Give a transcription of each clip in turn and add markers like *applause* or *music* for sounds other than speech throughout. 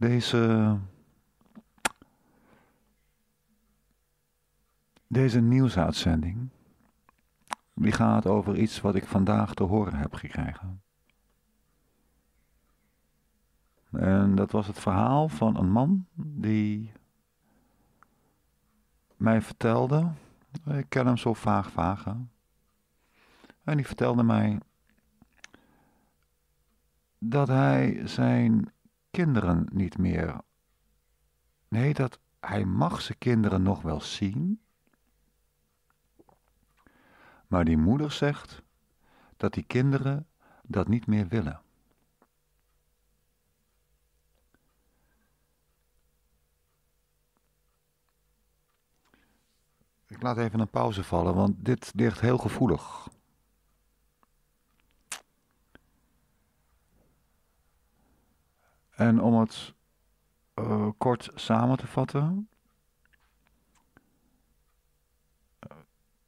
Deze, deze nieuwsuitzending die gaat over iets wat ik vandaag te horen heb gekregen. En dat was het verhaal van een man die mij vertelde, ik ken hem zo vaag vagen, en die vertelde mij dat hij zijn kinderen niet meer. Nee, dat hij mag zijn kinderen nog wel zien. Maar die moeder zegt dat die kinderen dat niet meer willen. Ik laat even een pauze vallen, want dit ligt heel gevoelig. En om het eh, kort samen te vatten.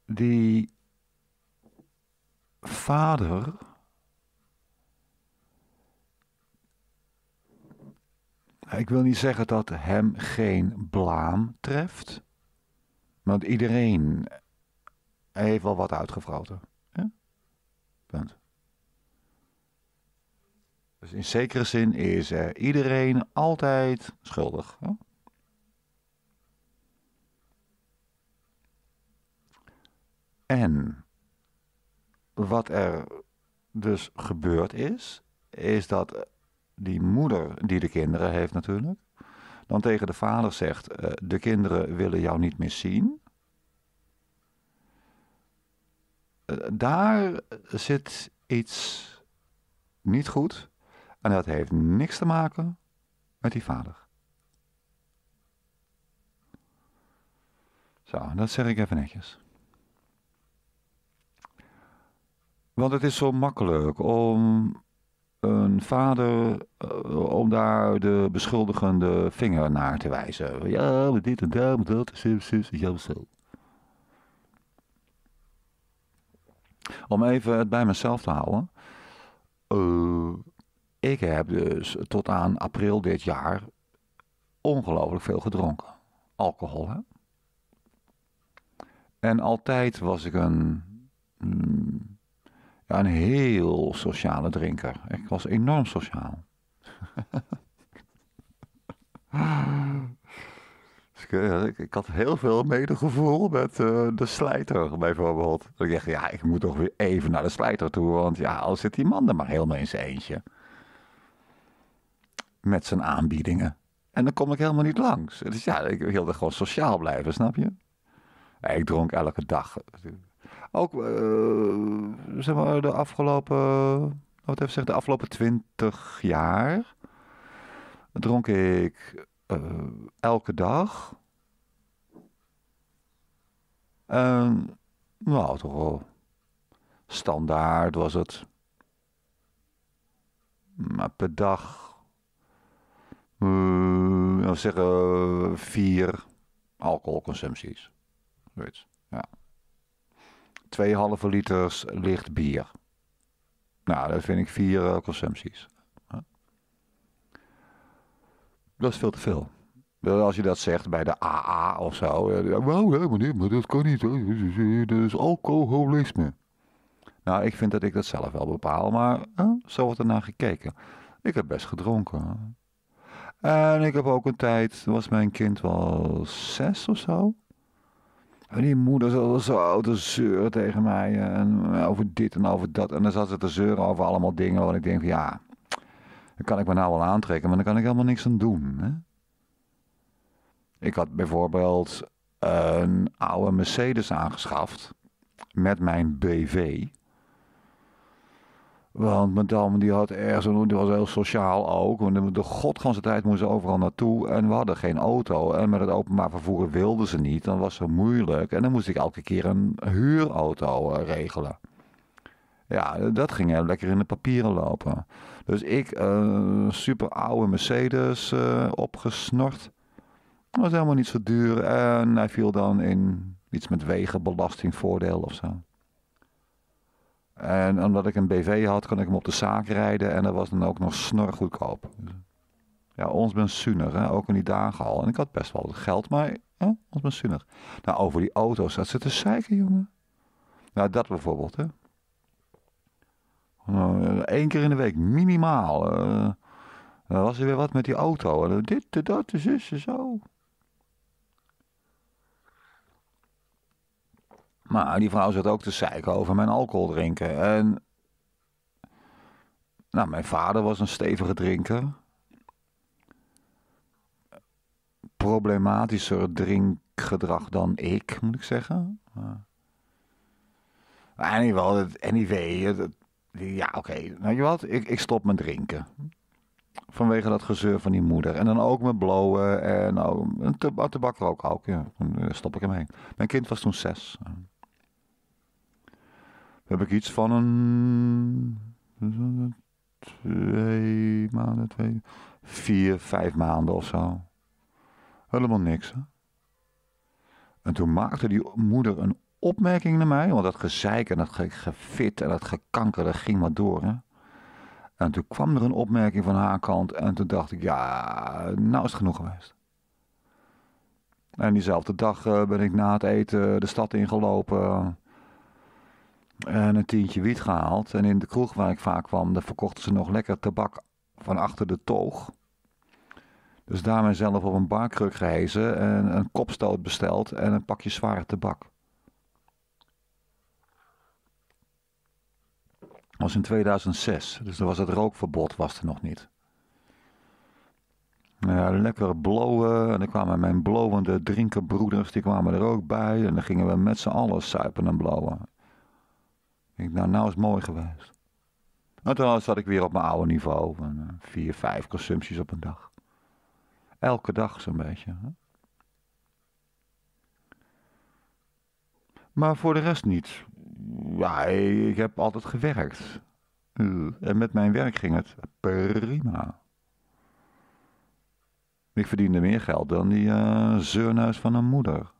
Die vader nou, Ik wil niet zeggen dat hem geen blaam treft. Want iedereen heeft wel wat uitgevroten. Ja? Punt. Dus in zekere zin is uh, iedereen altijd schuldig. En wat er dus gebeurd is, is dat die moeder, die de kinderen heeft natuurlijk, dan tegen de vader zegt: eh, De kinderen willen jou niet meer zien. Eh, daar zit iets niet goed. En dat heeft niks te maken met die vader. Zo, dat zeg ik even netjes. Want het is zo makkelijk om een vader eh, om daar de beschuldigende vinger naar te wijzen. Ja, met dit en dat, met dat, zo, zo, zo, zo. Om even het bij mezelf te houden. Uh, ik heb dus tot aan april dit jaar ongelooflijk veel gedronken. Alcohol, hè? En altijd was ik een, mm, een heel sociale drinker. Ik was enorm sociaal. *laughs* Dus eh, ik, had heel veel medegevoel met eh, de slijter bijvoorbeeld. Dat ik dacht, ja, ik moet toch weer even naar de slijter toe. Want ja, al zit die man er maar helemaal in zijn eentje met zijn aanbiedingen. En dan kom ik helemaal niet langs. ja, ik wilde gewoon sociaal blijven, snap je? Ik dronk elke dag. Ook eh, zeg maar de afgelopen, wat even zeggen, de afgelopen twintig jaar dronk ik eh, elke dag. nou, toch wel standaard was het. Maar per dag dan eh, we zeggen, eh, vier alcoholconsumpties. Zoiets, ja. Twee halve liters licht bier. Nou, dat vind ik vier uh, consumpties. Dat is veel te veel. Als je dat zegt bij de AA of zo. Ja, ja, maar, dat kan niet. Dat is alcoholisme. Nou, ik vind dat ik dat zelf wel bepaal. Maar zo wordt er naar gekeken. Ik heb best gedronken. En ik heb ook een tijd, was mijn kind wel zes of zo. En die moeder zat zo te zeuren tegen mij. En eh, over dit en over dat. En dan zat ze te zeuren over allemaal dingen. Want ik denk van ja, dan kan ik me nou wel aantrekken. Maar dan kan ik helemaal niks aan doen. Hè? Ik had bijvoorbeeld een oude Mercedes aangeschaft. Met mijn BV. Want mijn dame die had ergens, die was heel sociaal ook. Want de godganse tijd moesten ze overal naartoe. En we hadden geen auto. En met het openbaar vervoer wilden ze niet. Dan was het moeilijk. En dan moest ik elke keer een huurauto eh, regelen. Ja, dat ging heel lekker in de papieren lopen. Dus ik, uh, super oude Mercedes uh, opgesnort. Dat was helemaal niet zo duur. En hij viel dan in iets met wegenbelastingvoordeel of zo. En omdat ik een BV had, kon ik hem op de zaak rijden. En dat was dan ook nog snor goedkoop. Ja, ons ben zuinig, ook in die dagen al. En ik had best wel geld, maar hè? ons ben zuinig. Nou, over die auto's, dat ze te zeiken, jongen. Nou, dat bijvoorbeeld, hè. Eén nou, keer in de week, minimaal. Uh, was er weer wat met die auto. Dit, dat, en dus, dus, zo. Maar die vrouw zat ook te zeiken over mijn alcohol drinken. En. Nou, mijn vader was een stevige drinker. Problematischer drinkgedrag dan ik, moet ik zeggen. Maar in ieder geval, ja, oké. Okay. Weet je wat? Ik, ik stop met drinken. Vanwege dat gezeur van die moeder. En dan ook met blowen en nou tabak ook. ook ja. Dan eh, stop ik ermee. Mijn kind was toen zes heb ik iets van een twee maanden, twee, vier, vijf maanden of zo. Helemaal niks. Hè? En toen maakte die moeder een opmerking naar mij, want dat gezeik en dat gefit en dat gekanker, dat ging maar door. Hè? En toen kwam er een opmerking van haar kant en toen dacht ik, ja, nou is het genoeg geweest. En diezelfde dag eh, ben ik na het eten de stad ingelopen en een tientje wiet gehaald. En in de kroeg waar ik vaak kwam, daar verkochten ze nog lekker tabak van achter de toog. Dus daar zelf op een barkruk gehezen en een kopstoot besteld en een pakje zware tabak. Dat was in 2006, dus dan was het rookverbod was er nog niet. lekker blowen. En dan kwamen mijn blowende drinkerbroeders, die kwamen er ook bij. En dan gingen we met z'n allen suipen en blouwen. Ik nou, nou is het mooi geweest. En nou, toen zat ik weer op mijn oude niveau. Eh, vier, vijf consumpties op een dag. Elke dag zo'n beetje. Hè? Maar voor de rest niet. Ja, ik heb altijd gewerkt. Eh, en met mijn werk ging het prima. Ik verdiende meer geld dan die uh, zeurneus van een moeder.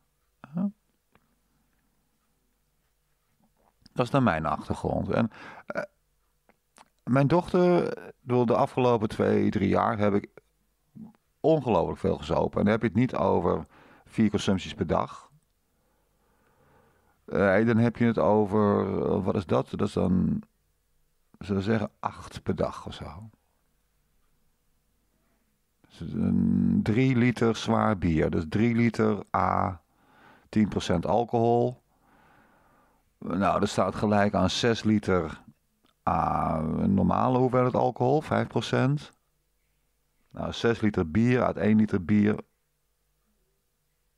Dat is dan mijn achtergrond. En eh, mijn dochter, door de afgelopen twee, drie jaar heb ik ongelooflijk veel gezopen. En dan heb je het niet over vier consumpties per dag. Uh, dan heb je het over, eh, wat is dat? Dat is dan, zullen we zeggen, acht per dag of zo. Dus een drie liter zwaar bier. Dus drie liter A, 10% alcohol. Nou, dat staat gelijk aan 6 liter uh, normale hoeveelheid alcohol, 5%. Nou, 6 liter bier uit 1 liter bier.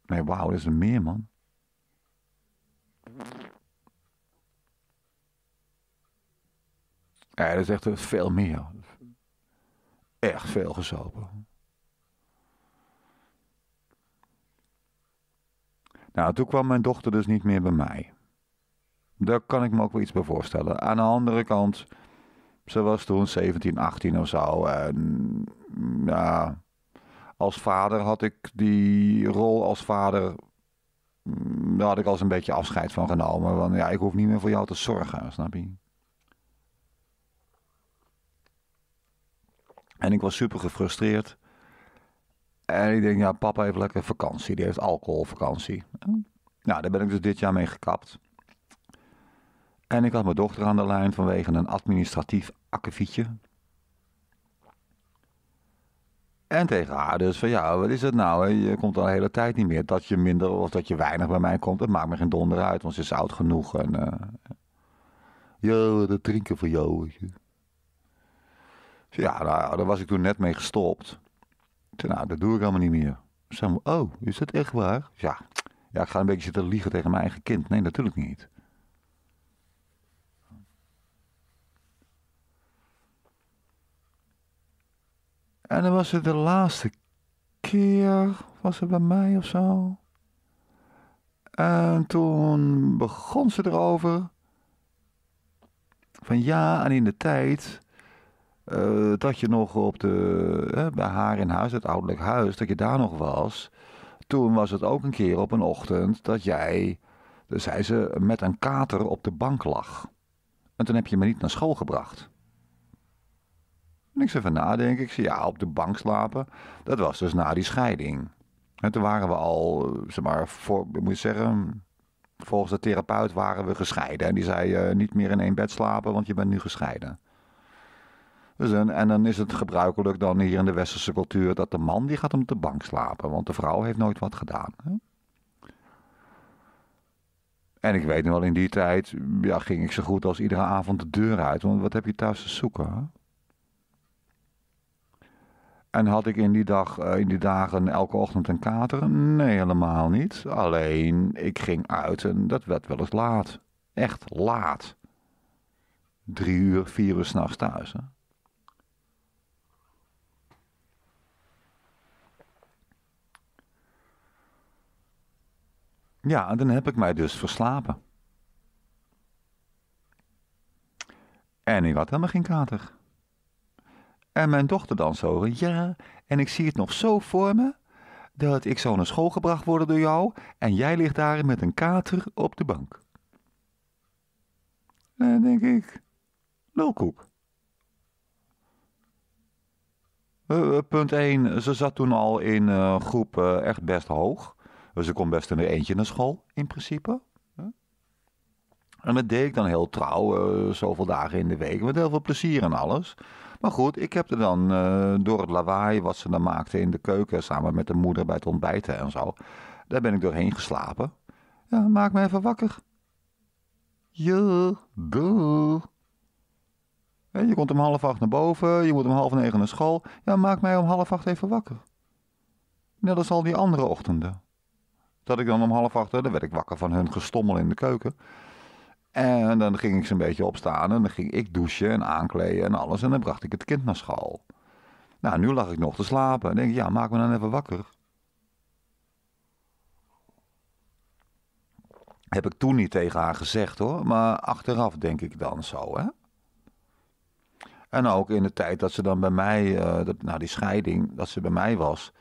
Nee, wauw, dat is er meer, man. Ja, dat is echt veel meer. Echt veel gezopen. Nou, toen kwam mijn dochter dus niet meer bij mij. Daar kan ik me ook wel iets bij voorstellen. Aan de andere kant, ze was toen 17, 18 of zo. En mm, ja, als vader had ik die rol als vader. Mm, daar had ik als een beetje afscheid van genomen. Want ja, ik hoef niet meer voor jou te zorgen, snap je? En ik was super gefrustreerd. En ik denk, ja, papa heeft lekker vakantie. Die heeft alcoholvakantie. Nou, daar ben ik dus dit jaar mee gekapt. En ik had mijn dochter aan de lijn vanwege een administratief akkefietje. En tegen haar dus van ja, wat is het nou? Je komt al de hele tijd niet meer. Dat je minder of dat je weinig bij mij komt, dat maakt me geen donder uit, want ze is oud genoeg. En, uh, eh, dat drinken voor jou. Ja, nou, daar was ik toen net mee gestopt. Toen, nou, dat doe ik allemaal niet meer. maar, oh, is dat echt waar? Ja. ja, ik ga een beetje zitten liegen tegen mijn eigen kind. Nee, natuurlijk niet. En dan was het de laatste keer, was het bij mij of zo. En toen begon ze erover. Van ja, en in de tijd eh, dat je nog op de, bij haar in huis, het ouderlijk huis, dat je daar nog was. Toen was het ook een keer op een ochtend dat jij, zei ze, met een kater op de bank lag. En toen heb je me niet naar school gebracht. En ik zei van nadenken. Ik zei ja, op de bank slapen. Dat was dus na die scheiding. En toen waren we al, zeg maar, voor, moet je zeggen, volgens de therapeut waren we gescheiden. En die zei eh, niet meer in één bed slapen, want je bent nu gescheiden. Dus en, dan is het gebruikelijk dan hier in de westerse cultuur dat de man die gaat op de bank slapen, want de vrouw heeft nooit wat gedaan. Hè? En ik weet nog wel, in die tijd ja, ging ik zo goed als iedere avond de deur uit, want wat heb je thuis te zoeken? En had ik in die, dag, eh, in die dagen elke ochtend een kater? Nee, helemaal niet. Alleen, ik ging uit en dat werd wel eens laat. Echt laat. Drie uur, vier uur s'nachts thuis. Hè? Ja, en dan heb ik mij dus verslapen. En ik had helemaal geen kater. En mijn dochter dan zo, ja, en ik zie het nog zo voor me, dat ik zo naar school gebracht worden door jou en jij ligt daar met een kater op de bank. En dan denk ik, lulkoek. Eh, eh, punt 1, ze zat toen al in uh, groep echt best hoog. Ze kon best in een eentje naar school, in principe. En dat deed ik dan heel trouw, zoveel dagen in de week, met heel veel plezier en alles. Maar goed, ik heb er dan eh, door het lawaai wat ze dan maakten in de keuken samen met de moeder bij het ontbijten en zo. Daar ben ik doorheen geslapen. Ja, maak me even wakker. Ja, doe. Je komt om half acht naar boven, je moet om half negen naar school. Ja, maak mij om half acht even wakker. Net als al die andere ochtenden. Dat ik dan om half acht, dan werd ik wakker van hun gestommel in de keuken. En dan ging ik ze een beetje opstaan en dan ging ik douchen en aankleden en alles. En dan bracht ik het kind naar school. Nou, nu lag ik nog te slapen. En denk ik, ja, maak me dan even wakker. Heb ik toen niet tegen haar gezegd hoor, maar achteraf denk ik dan zo hè. En ook in de tijd dat ze dan bij mij, na eh, dat, nou, die scheiding, dat ze bij mij was.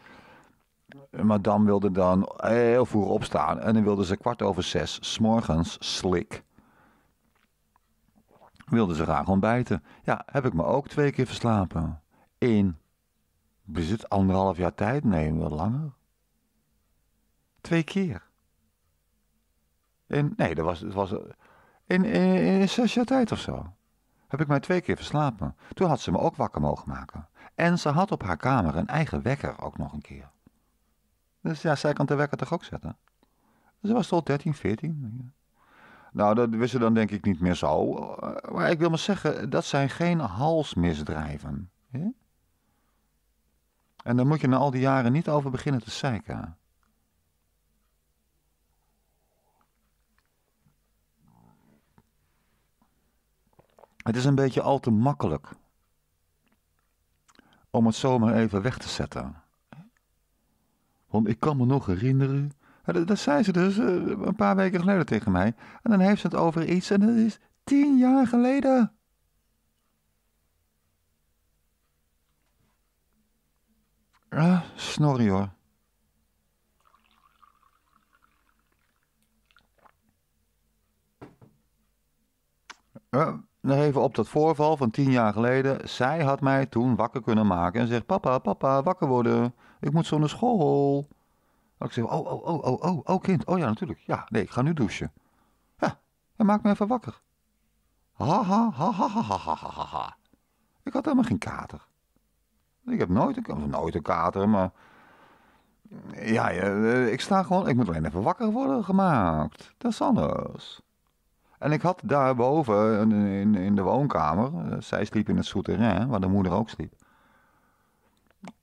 Madame wilde dan heel vroeg opstaan en dan wilde ze kwart over zes, s morgens slik wilden ze graag ontbijten. Ja, heb ik me ook twee keer verslapen. Eén, het anderhalf jaar tijd? Nee, wel langer. Twee keer. In, nee, dat was, dat was in, zes jaar tijd of zo. Heb ik mij twee keer verslapen. Toen had ze me ook wakker mogen maken. En ze had op haar kamer een eigen wekker ook nog een keer. Dus ja, zij kan de wekker toch ook zetten? Ze was tot 13, 14. Nou, dat wisten dan denk ik niet meer zo. Maar ik wil maar zeggen, dat zijn geen halsmisdrijven. Hè? En daar moet je na al die jaren niet over beginnen te zeiken. Het is een beetje al te makkelijk om het zomaar even weg te zetten. Want ik kan me nog herinneren dat, zei ze dus eh, een paar weken geleden tegen mij. En dan heeft ze het over iets en dat is tien jaar geleden. Ah, snorrie hoor. nog even op dat voorval van tien jaar geleden. Zij had mij toen wakker kunnen maken en zegt: Papa, papa, wakker worden. Ik moet zo naar school. Oh, ik zeg, oh, oh, oh, oh, oh, oh, kind. Oh ja, natuurlijk. Ja, nee, ik ga nu douchen. Ja, en maak me even wakker. Ha, ha, ha, ha, ha, ha, ha, ha. Ik had helemaal geen kater. Ik heb nooit een, nooit een kater, maar... Ja, eh, ik sta gewoon... Ik moet alleen even wakker worden gemaakt. Dat is anders. En ik had daarboven, in, in de woonkamer... Eh, zij sliep in het souterrain, waar de moeder ook sliep.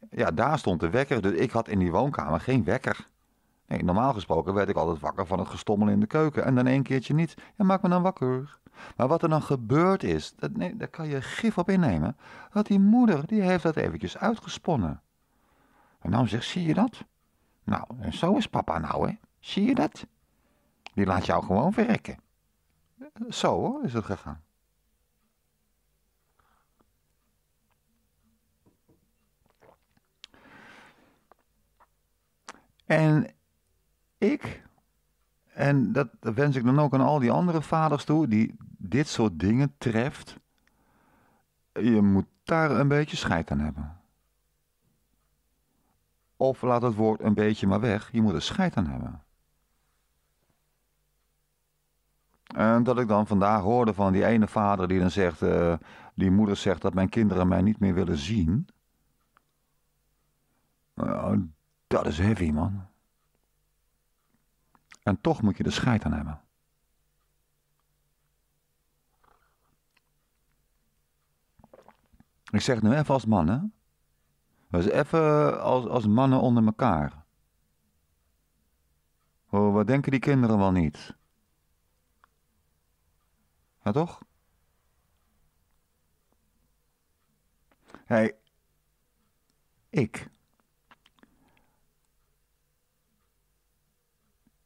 Ja, daar stond de wekker. Dus ik had in die woonkamer geen wekker. Nee, normaal gesproken werd ik altijd wakker van het gestommel in de keuken en dan één keertje niet. Ja, maak me dan wakker. Maar wat er dan gebeurd is, dat, nee, daar kan je gif op innemen. Dat die moeder, die heeft dat eventjes uitgesponnen. En nou zegt, zie je dat? Nou, en zo is papa nou, hè. Zie je dat? Die laat jou gewoon verrekken. Zo hoor, is het gegaan. En ik, en dat wens ik dan ook aan al die andere vaders toe, die dit soort dingen treft, je moet daar een beetje scheid aan hebben. Of laat het woord een beetje maar weg, je moet er scheid aan hebben. En dat ik dan vandaag hoorde van die ene vader die dan zegt, eh, die moeder zegt dat mijn kinderen mij niet meer willen zien. Nou, dat is heavy, man. En toch moet je de scheid aan hebben. Ik zeg nu even als mannen. dus even als, mannen onder elkaar. Oh, wat denken die kinderen wel niet? Ja, toch? Hé, hey, ik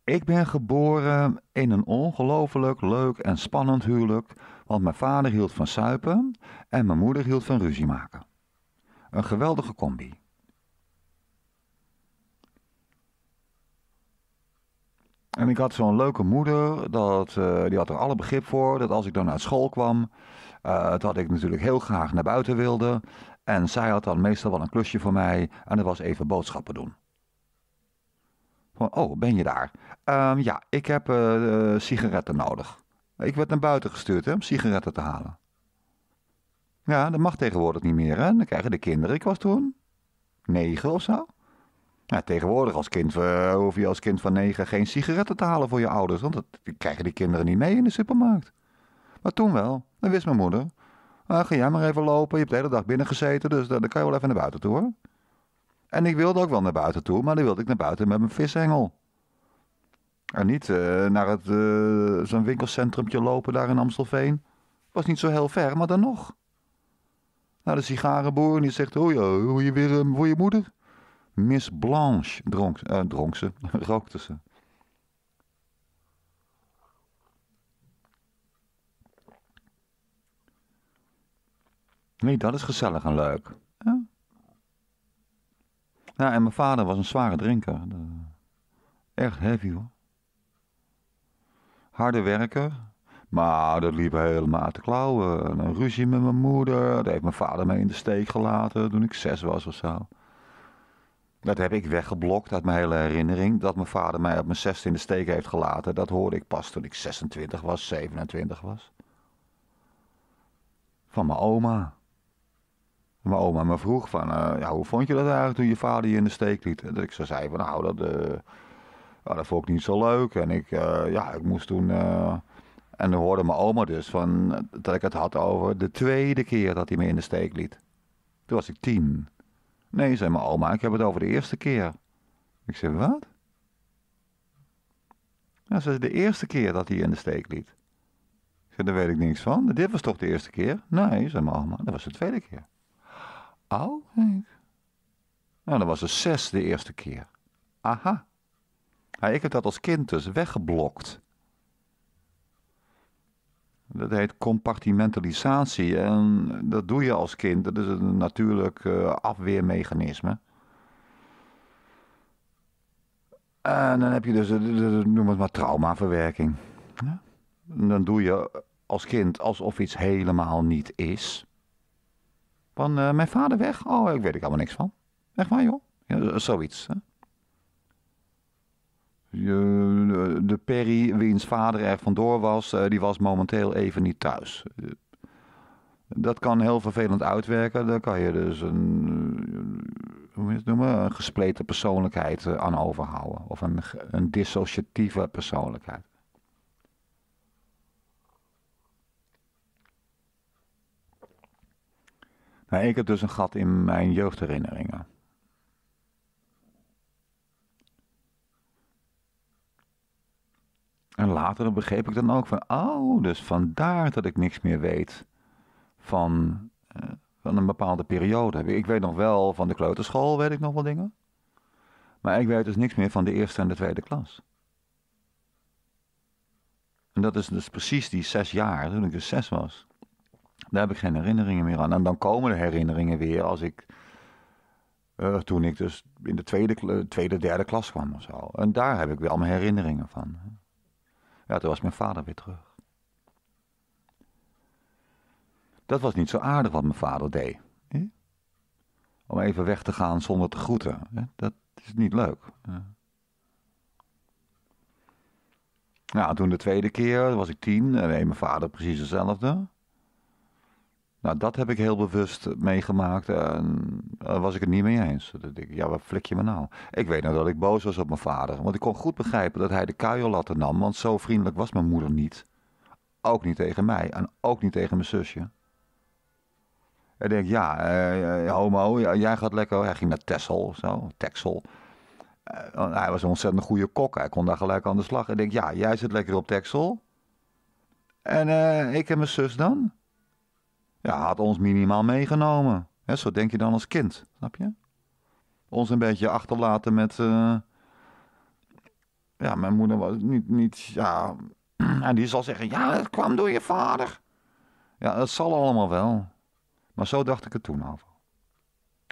Ik ben geboren in een ongelooflijk leuk en spannend huwelijk, want mijn vader hield van suipen en mijn moeder hield van ruzie maken. Een geweldige combi. En ik had zo'n leuke moeder, dat, eh, die had er alle begrip voor, dat als ik dan uit school kwam, eh, dat ik natuurlijk heel graag naar buiten wilde. En zij had dan meestal wel een klusje voor mij en dat was even boodschappen doen. Van, oh, ben je daar? Ehm, ja, ik heb eh, eh, sigaretten nodig. Ik werd naar buiten gestuurd hè, om sigaretten te halen. Ja, dat mag tegenwoordig niet meer. Hè? Dan krijgen de kinderen. Ik was toen negen of zo. Ja, tegenwoordig als kind, eh, hoef je als kind van negen geen sigaretten te halen voor je ouders. Want dat krijgen die kinderen niet mee in de supermarkt. Maar toen wel. Dan wist mijn moeder. Ah, ga jij maar even lopen. Je hebt de hele dag binnen gezeten, dus dan, dan kan je wel even naar buiten toe hoor. En ik wilde ook wel naar buiten toe, maar dan wilde ik naar buiten met mijn visengel, En niet eh, naar het, eh, zo'n winkelcentrum lopen daar in Amstelveen. Was niet zo heel ver, maar dan nog. Naar de sigarenboer en die zegt, oh hoe je weer eh, voor je moeder? Miss Blanche dronk, dronk ze, *laughs* rookte ze. Nee, dat is gezellig en leuk. Ja, en mijn vader was een zware drinker. Echt heavy hoor. Harde werker. Maar dat liep helemaal te klauwen. een ruzie met mijn moeder. Daar heeft mijn vader mij in de steek gelaten toen ik zes was of zo. Dat heb ik weggeblokt uit mijn hele herinnering. Dat mijn vader mij op mijn zesde in de steek heeft gelaten, dat hoorde ik pas toen ik 26 was, 27 was. Van mijn oma mijn oma me vroeg van, eh, ja, hoe vond je dat eigenlijk toen je vader je in de steek liet? En dat ik zei van, nou, dat, eh, dat vond ik niet zo leuk. En ik, eh, ja, ik moest toen... en dan hoorde mijn oma dus van, dat ik het had over de tweede keer dat hij me in de steek liet. Toen was ik tien. Nee, zei mijn oma, ik heb het over de eerste keer. Ik zei, wat? Nou, ze zei, de eerste keer dat hij in de steek liet. Ik zei, daar weet ik niks van. Dit was toch de eerste keer? Nee, zei mijn oma, dat was de tweede keer. Oh, ik. Nou, dat was een zes de eerste keer. Aha. Hij nou, ik heb dat als kind dus weggeblokt. Dat heet compartimentalisatie en dat doe je als kind. Dat is een natuurlijk eh, afweermechanisme. En dan heb je dus, eh, noem het maar traumaverwerking. Ja? dan doe je als kind alsof iets helemaal niet is. Van eh, mijn vader weg? Oh, ik weet ik allemaal niks van. Echt waar, joh? Ja, zoiets. Hè? De Perry, wiens vader er vandoor was, eh, die was momenteel even niet thuis. Dat kan heel vervelend uitwerken. Dan kan je dus een, eh, hoe het noemen, gespleten persoonlijkheid aan overhouden. Of een, een dissociatieve persoonlijkheid. Maar ik heb dus een gat in mijn jeugdherinneringen. En later begreep ik dan ook van, oh, dus vandaar dat ik niks meer weet van, eh, van een bepaalde periode. Ik weet nog wel van de kleuterschool, weet ik nog wel dingen. Maar ik weet dus niks meer van de eerste en de tweede klas. En dat is dus precies die zes jaar, toen ik dus zes was. Daar heb ik geen herinneringen meer aan. En dan komen de herinneringen weer als ik. Eh, toen ik dus in de tweede, tweede, derde klas kwam of zo. En daar heb ik weer mijn herinneringen van. Ja, toen was mijn vader weer terug. Dat was niet zo aardig wat mijn vader deed. Hè? Om even weg te gaan zonder te groeten. Hè? Dat is niet leuk. Ja. Nou, toen de tweede keer, was ik tien. En mijn vader precies hetzelfde. Nou, dat heb ik heel bewust meegemaakt en eh, was ik het niet mee eens. Dan denk ik, ja, wat flik je me nou? Ik weet nou dat ik boos was op mijn vader, want ik kon goed begrijpen dat hij de laten nam, want zo vriendelijk was mijn moeder niet. Ook niet tegen mij en ook niet tegen mijn zusje. En denk ja, eh, homo, jij gaat lekker. Hij ging naar Texel of zo, Texel. Eh, hij was een ontzettend goede kok, hij kon daar gelijk aan de slag. En denk ja, jij zit lekker op Texel. En ik en mijn zus dan? Ja, had ons minimaal meegenomen. zo denk je dan als kind, snap je? Ons een beetje achterlaten met. Eh, ja, mijn moeder was niet. niet ja. *clears throat* En die zal zeggen: Ja, dat kwam door je vader. Ja, dat zal allemaal wel. Maar zo dacht ik het toen over.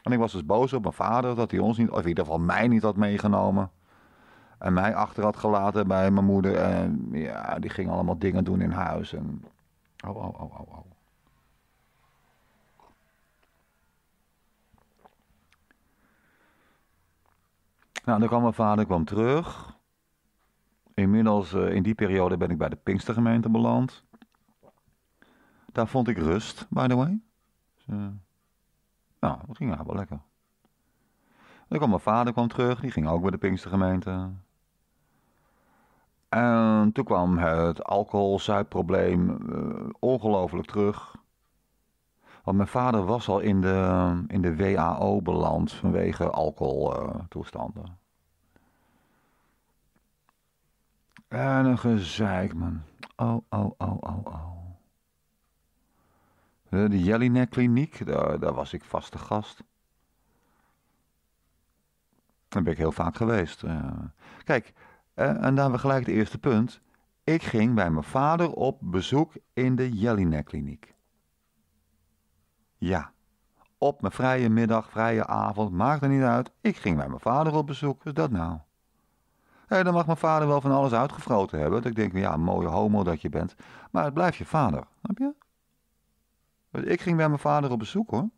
En ik was dus boos op mijn vader dat hij ons niet, of in ieder geval mij niet had meegenomen. En mij achter had gelaten bij mijn moeder. En ja, die ging allemaal dingen doen in huis. En... oh, oh, oh, oh. Nou, dan kwam mijn vader kwam terug. Inmiddels, eh, in die periode ben ik bij de Pinkstergemeente beland. Daar vond ik rust, by the way. Dus, eh, nou, dat ging eigenlijk wel lekker. Dan kwam mijn vader kwam terug, die ging ook bij de Pinkstergemeente. En toen kwam het alcoholzuipprobleem uh, ongelooflijk terug. Want mijn vader was al in de, in de WAO beland vanwege alcoholtoestanden. en een gezeik, man. Oh, oh, oh, oh, oh. De Jellinek Kliniek, daar, daar was ik vaste gast. Daar ben ik heel vaak geweest. Eh. kijk, eh, en daar gelijk het eerste punt. Ik ging bij mijn vader op bezoek in de Jellinek Kliniek. Ja, op mijn vrije middag, vrije avond, maakt er niet uit. Ik ging bij mijn vader op bezoek, Is dus dat nou. Hé, dan mag mijn vader wel van alles uitgevroten hebben. Dat ik denk, ja, mooie homo dat je bent. Maar het blijft je vader, heb je? ik ging bij mijn vader op bezoek hoor.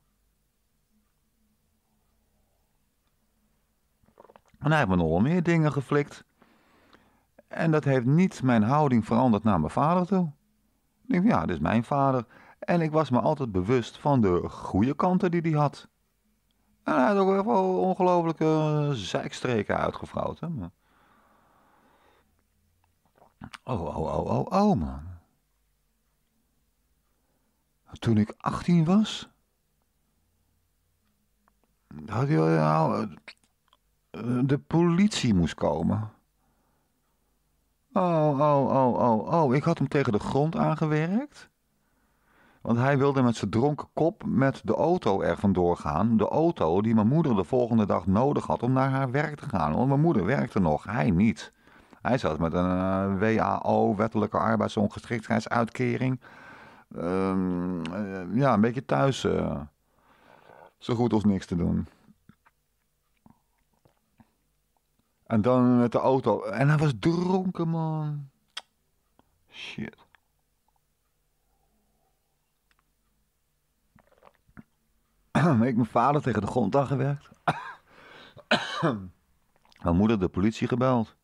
En hij heeft me nog meer dingen geflikt. En dat heeft niet mijn houding veranderd naar mijn vader toe. Ik denk, ja, dit is mijn vader. En ik was me altijd bewust van de goede kanten die hij had. En hij had ook wel ongelooflijke eh, zeikstreken uitgevrouwd. Hè? Oh, oh, oh, oh, oh, man. Toen ik 18 was. had hij. Eh, nou, eh, de politie moest komen. Oh, oh, oh, oh, oh. Ik had hem tegen de grond aangewerkt. Want hij wilde met zijn dronken kop met de auto er vandoor gaan. De auto die mijn moeder de volgende dag nodig had om naar haar werk te gaan. Want mijn moeder werkte nog, hij niet. Hij zat met een eh, WAO, wettelijke arbeidsongeschiktheidsuitkering. Ehm, eh, ja, een beetje thuis. Eh, zo goed als niks te doen. En dan met de auto. En hij was dronken, man. Shit. *coughs* ik mijn vader tegen de grond aangewerkt. *coughs* mijn moeder de politie gebeld.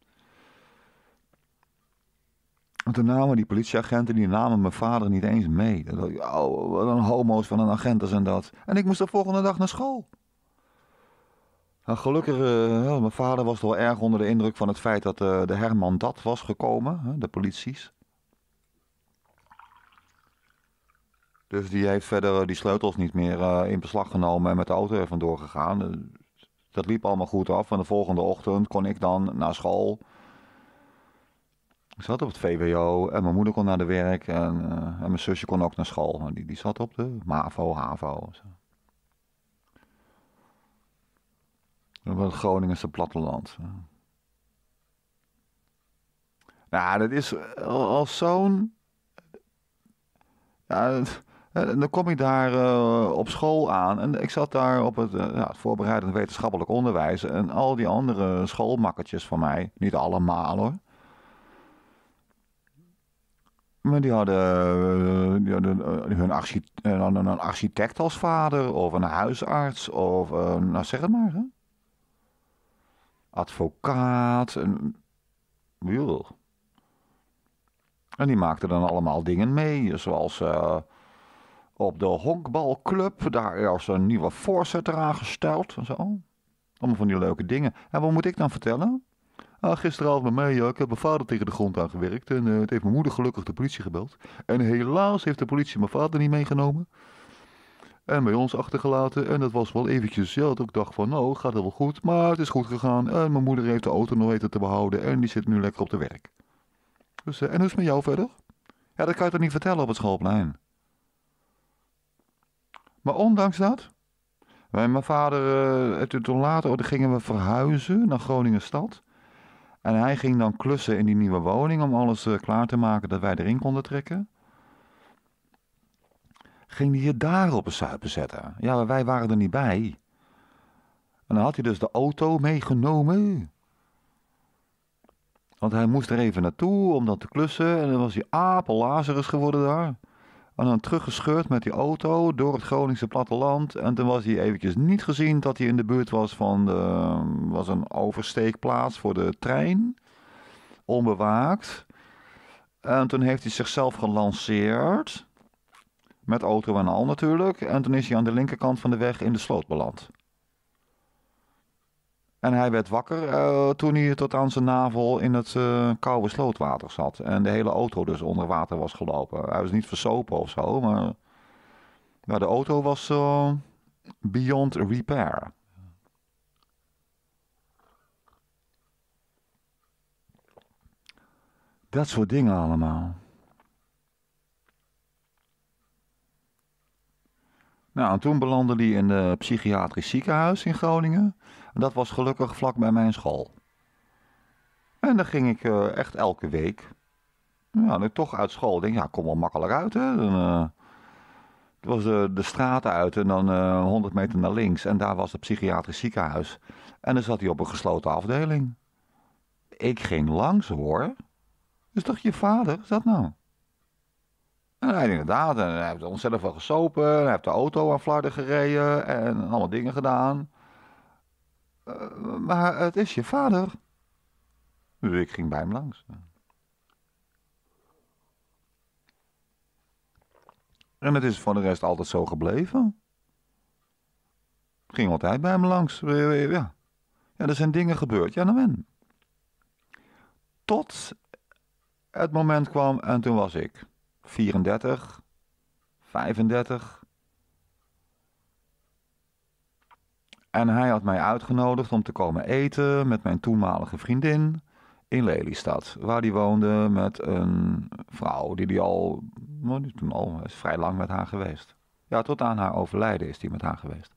En toen namen die politieagenten, die namen mijn vader niet eens mee. Dat oh, wat een homo's van een agent is en dat. En ik moest de volgende dag naar school. En nou, gelukkig, uh, mijn vader was wel erg onder de indruk van het feit dat eh, de Herman Dat was gekomen, de polities. Dus die heeft verder eh, die sleutels niet meer eh, in beslag genomen en met de auto er vandoor gegaan. Eh, dat liep allemaal goed af. En de volgende ochtend kon ik dan naar school. Ik zat op het VWO en mijn moeder kon naar de werk en, en mijn zusje kon ook naar school. Die, die zat op de MAVO, HAVO. Zo. Het Groningense platteland. Nou, dat is als zo'n... Ja, en eh, dan kom ik daar eh, op school aan en ik zat daar op het, eh, het voorbereidend wetenschappelijk onderwijs en al die andere schoolmakkertjes van mij, niet allemaal hoor. Maar die hadden, die hadden hun architect, een architect als vader, of een huisarts, of nou zeg het maar, hè? advocaat. En, en die maakten dan allemaal dingen mee, zoals op de honkbalclub. Daar is een nieuwe voorzitter aangesteld en zo. Allemaal van die leuke dingen. En wat moet ik dan vertellen? Ah, gisteravond bij mij, ik heb mijn vader tegen de grond aangewerkt. En eh, het heeft mijn moeder gelukkig de politie gebeld. En helaas heeft de politie mijn vader niet meegenomen. En bij ons achtergelaten. En dat was wel eventjes, ja, dat ik dacht van, nou, gaat het wel goed. Maar het is goed gegaan. En mijn moeder heeft de auto nog weten te behouden. En die zit nu lekker op de werk. Dus, eh, en hoe is het met jou verder? Ja, dat kan je toch niet vertellen op het schoolplein? Maar ondanks dat, mijn vader, uh, toen later oh, gingen we verhuizen naar Groningen stad. En hij ging dan klussen in die nieuwe woning om alles eh, klaar te maken dat wij erin konden trekken. Ging hij je daar op een zuipen zetten? Ja, maar wij waren er niet bij. En dan had hij dus de auto meegenomen. Want hij moest er even naartoe om dat te klussen. En dan was hij apen geworden daar. En dan teruggescheurd met die auto door het Groningse platteland. En toen was hij eventjes niet gezien dat hij in de buurt was van was een oversteekplaats voor de trein. Onbewaakt. En toen heeft hij zichzelf gelanceerd. Met auto en al natuurlijk. En toen is hij aan de linkerkant van de weg in de sloot beland. En hij werd wakker eh, toen hij tot aan zijn navel in het eh, koude slootwater zat. En de hele auto dus onder water was gelopen. Hij was niet versopen of zo, maar de auto was uh, beyond repair. Dat soort dingen allemaal. Nou, en toen belandde hij in het psychiatrisch ziekenhuis in Groningen. Dat was gelukkig vlak bij mijn school. En dan ging ik eh, echt elke week. Nou, en toch uit school denk, ja, kom wel makkelijk uit. Hè? Dan, eh, het was eh, de, de straten uit en dan uh, 100 meter naar links. En daar was het psychiatrisch ziekenhuis. En dan zat hij op een gesloten afdeling. Ik ging langs hoor. Is toch je vader? Is dat nou? En hij, inderdaad, en hij heeft ontzettend veel gesopen. Hij heeft de auto aan flarden gereden en allemaal dingen gedaan. Eh, maar het is je vader. Dus ik ging bij hem langs. En het is voor de rest altijd zo gebleven. Ging altijd bij hem langs. Ja, ja er zijn dingen gebeurd. Ja, dan nou Tot het moment kwam en toen was ik 34, 35, En hij had mij uitgenodigd om te komen eten met mijn toenmalige vriendin in Lelystad, waar die woonde met een vrouw die, die al, nou, toen al is vrij lang met haar geweest. Ja, tot aan haar overlijden is die met haar geweest.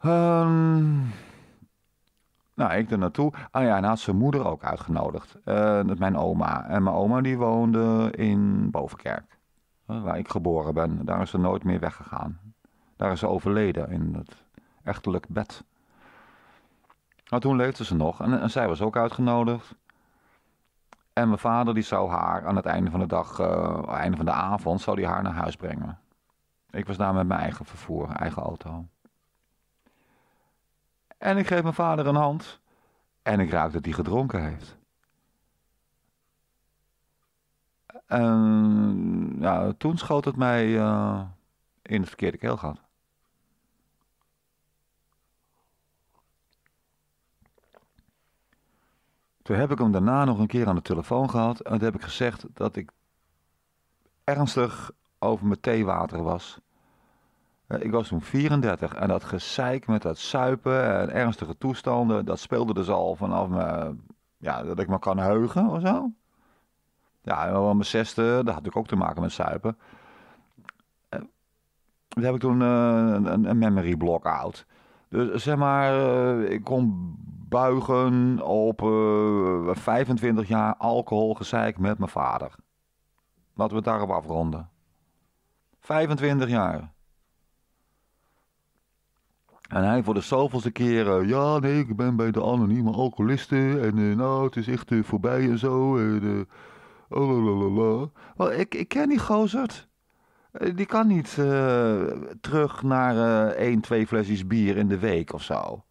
Ehm, nou, ik er naartoe. Ah ja, en had zijn moeder ook uitgenodigd. Uh, mijn oma. En mijn oma die woonde in Bovenkerk. Eh, waar ik geboren ben. Daar is ze nooit meer weggegaan. Daar is ze overleden in het echtelijk bed. Maar toen leefde ze nog en, zij was ook uitgenodigd. En mijn vader die zou haar aan het einde van de dag, eh, einde van de avond, zou die haar naar huis brengen. Ik was daar met mijn eigen vervoer, eigen auto. En ik geef mijn vader een hand en ik ruik dat hij gedronken heeft. En ja, toen schoot het mij eh, in het verkeerde keelgat. Toen heb ik hem daarna nog een keer aan de telefoon gehad. En toen heb ik gezegd dat ik ernstig over mijn theewater was. Eh, ik was toen 34 en dat gezeik met dat suipen en ernstige toestanden, dat speelde dus al vanaf me, ja, dat ik me kan heugen of zo. Ja, en wel mijn zesde, dat had ik ook te maken met suipen. Daar eh, heb ik toen eh, een, een memory block out. Dus zeg maar, eh, ik kon buigen op 25 eh, jaar alcoholgezeik met mijn vader. Laten we het daarop afronden. 25 jaar. En hij voor de zoveelste keer, eh, ja nee, ik ben bij de anonieme alcoholisten en nou, het is echt voorbij en zo. En, oh, la, la, la. ik, ik ken die gozerd. Eh, die kan niet eh, terug naar uh, één, twee flesjes bier in de week of zo.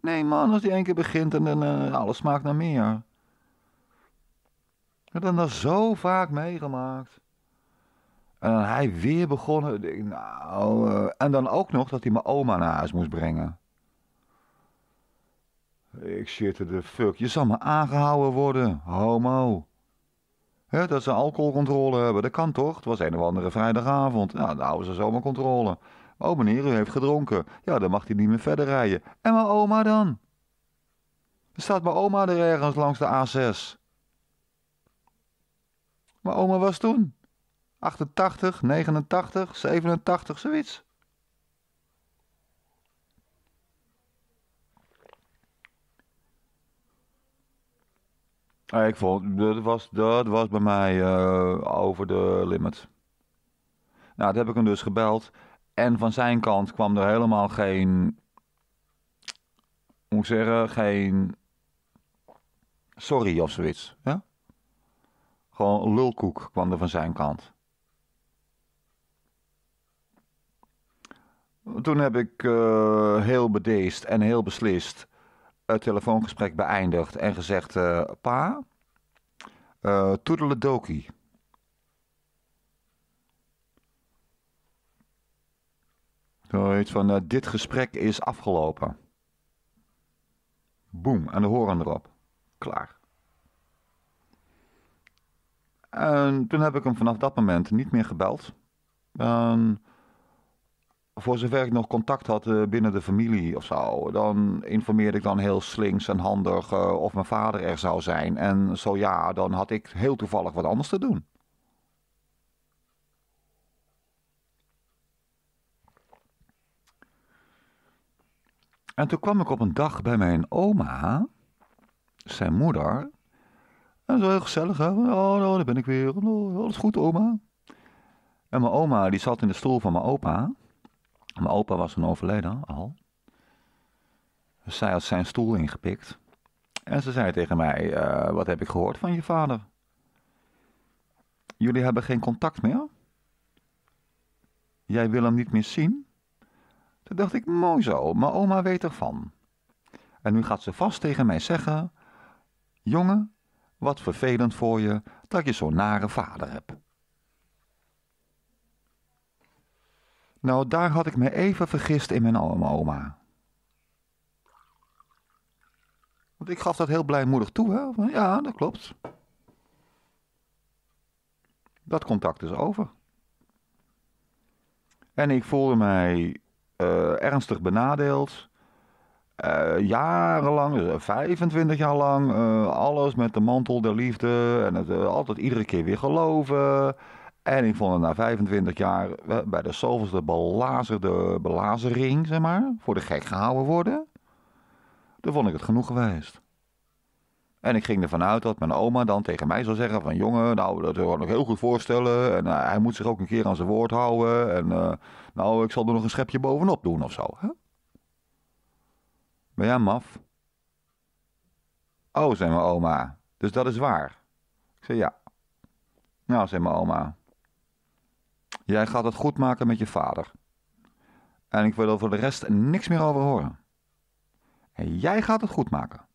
Nee man, als die één keer begint en dan alles smaakt naar meer. Dat dan dat zo vaak meegemaakt. En dan hij weer begonnen. nou, en dan ook nog dat hij mijn oma naar huis moest brengen. Ik shit de fuck. Je zal me aangehouden worden, homo dat ze alcoholcontrole hebben, dat kan toch? Het was een of andere vrijdagavond. Nou, dan houden ze zomaar controle. Oh meneer, u heeft gedronken. Ja, dan mag hij niet meer verder rijden. En mijn oma dan? Staat mijn oma er ergens langs de A6? Mijn oma was toen 88, 89, 87, zoiets. Ah, ik vond, dat was, dat was bij mij eh, over de limit. Nou, dat heb ik hem dus gebeld. En van zijn kant kwam er helemaal geen, moet zeggen, geen sorry of zoiets. Ja? Gewoon lulkoek kwam er van zijn kant. Toen heb ik eh, heel bedeesd en heel beslist het telefoongesprek beëindigd en gezegd: uh, Pa, uh, eh, toedeledoki. Zoiets van: eh, Dit gesprek is afgelopen. Boom, en de horen erop. Klaar. En toen heb ik hem vanaf dat moment niet meer gebeld voor zover ik nog contact had eh, binnen de familie of zo, dan informeerde ik dan heel slinks en handig eh, of mijn vader er zou zijn. En zo ja, dan had ik heel toevallig wat anders te doen. En toen kwam ik op een dag bij mijn oma, zijn moeder. En zo heel gezellig, hè? Oh, nou, daar ben ik weer. Oh, alles goed, oma. En mijn oma, die zat in de stoel van mijn opa. Mijn opa was een overleden al. Dus zij had zijn stoel ingepikt. En ze zei tegen mij: eh, Wat heb ik gehoord van je vader? Jullie hebben geen contact meer? Jij wil hem niet meer zien? Toen dacht ik: Mooi zo, mijn oma weet ervan. En nu gaat ze vast tegen mij zeggen: Jongen, wat vervelend voor je dat je zo'n nare vader hebt. Nou, daar had ik me even vergist in mijn oma. Want ik gaf dat heel blijmoedig toe, hè? Van, ja, dat klopt. Dat contact is over. En ik voelde mij eh, ernstig benadeeld. Eh, jarenlang, 25 dus, eh, jaar lang, alles met de mantel der liefde. En het, altijd iedere keer weer geloven. En ik vond het na 25 jaar bij de zoveelste belazerde belazering, zeg maar, voor de gek gehouden worden. Dan vond ik het genoeg geweest. En ik ging ervan uit dat mijn oma dan tegen mij zou zeggen van... jongen, nou, dat kan ik heel goed voorstellen. En eh, hij moet zich ook een keer aan zijn woord houden. En eh, nou, ik zal er nog een schepje bovenop doen of zo. Hè? Ben jij maf? Oh, zei mijn oma. Dus dat is waar. Ik zei ja. Nou, zei mijn oma. Jij gaat het goed maken met je vader. En ik wil er voor de rest niks meer over horen. En jij gaat het goed maken.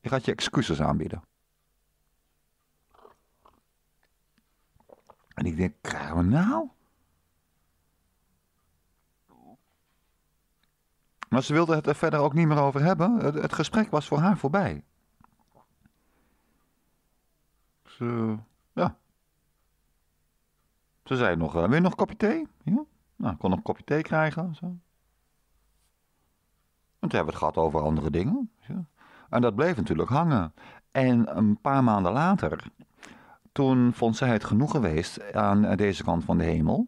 Je gaat je excuses aanbieden. En ik denk, krijgen we nou? Maar ze wilde het er verder ook niet meer over hebben. Het, het gesprek was voor haar voorbij. Zo. ja, ze zei nog, eh, wil je nog een kopje thee? Ja? Nou, ik kon nog een kopje thee krijgen. Zo. En toen hebben we het gehad over andere dingen. En dat bleef natuurlijk hangen. En een paar maanden later, toen vond zij het genoeg geweest aan eh, deze kant van de hemel.